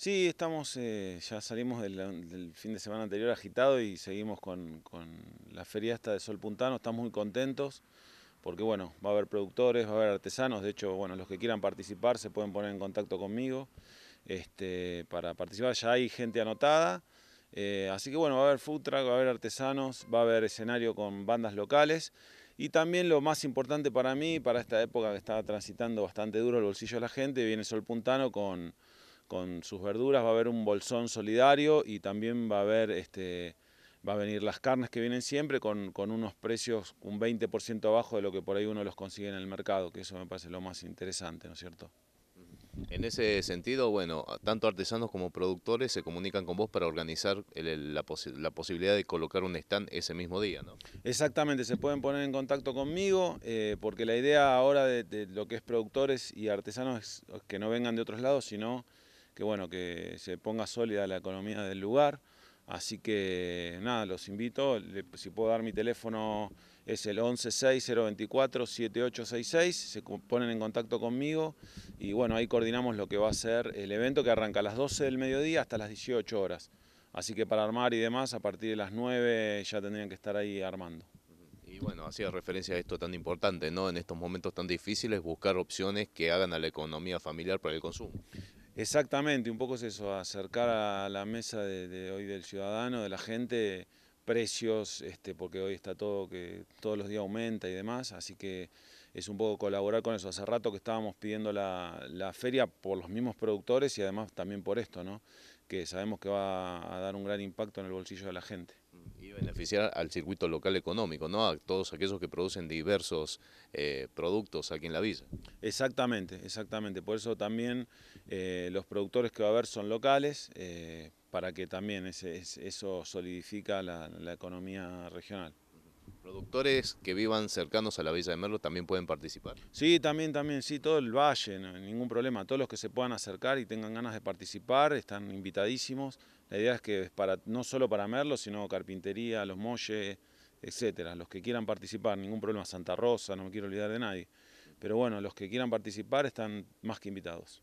Sí, estamos, eh, ya salimos del, fin de semana anterior agitado y seguimos con, la feria esta de Sol Puntano, estamos muy contentos porque bueno, va a haber productores, va a haber artesanos, de hecho, bueno, los que quieran participar se pueden poner en contacto conmigo este, para participar, ya hay gente anotada, eh, así que bueno, va a haber food truck, va a haber artesanos, va a haber escenario con bandas locales y también lo más importante para mí, para esta época que está transitando bastante duro el bolsillo de la gente, viene Sol Puntano con con sus verduras, va a haber un bolsón solidario y también va a haber este va a venir las carnes que vienen siempre con, unos precios un 20% abajo de lo que por ahí uno los consigue en el mercado, que eso me parece lo más interesante, ¿no es cierto? En ese sentido, bueno, tanto artesanos como productores se comunican con vos para organizar la, posibilidad de colocar un stand ese mismo día, ¿no? Exactamente, se pueden poner en contacto conmigo, eh, porque la idea ahora de, de, lo que es productores y artesanos es que no vengan de otros lados, sino que bueno, que se ponga sólida la economía del lugar. Así que nada, los invito, si puedo dar mi teléfono es el 116024-7866, se ponen en contacto conmigo y bueno, ahí coordinamos lo que va a ser el evento que arranca a las 12 del mediodía hasta las 18 horas. Así que para armar y demás, a partir de las 9 ya tendrían que estar ahí armando. Y bueno, hacía referencia a esto tan importante, ¿no? En estos momentos tan difíciles, buscar opciones que hagan a la economía familiar para el consumo. Exactamente, un poco es eso, acercar a la mesa de, hoy del ciudadano, de la gente, precios, este, porque hoy está todo que todos los días aumenta y demás, así que es un poco colaborar con eso. Hace rato que estábamos pidiendo la, la feria por los mismos productores y además también por esto, ¿no? que sabemos que va a dar un gran impacto en el bolsillo de la gente beneficiar al circuito local económico, ¿no? A todos aquellos que producen diversos eh, productos aquí en la villa. Exactamente, exactamente. Por eso también eh, los productores que va a haber son locales, eh, para que también ese, eso solidifica la economía regional productores que vivan cercanos a la Villa de Merlo también pueden participar. Sí, también, también, sí, todo el valle, ningún problema. Todos los que se puedan acercar y tengan ganas de participar están invitadísimos. La idea es que para, no solo para Merlo, sino carpintería, los molles, etcétera. Los que quieran participar, ningún problema. Santa Rosa, no me quiero olvidar de nadie. Pero bueno, los que quieran participar están más que invitados.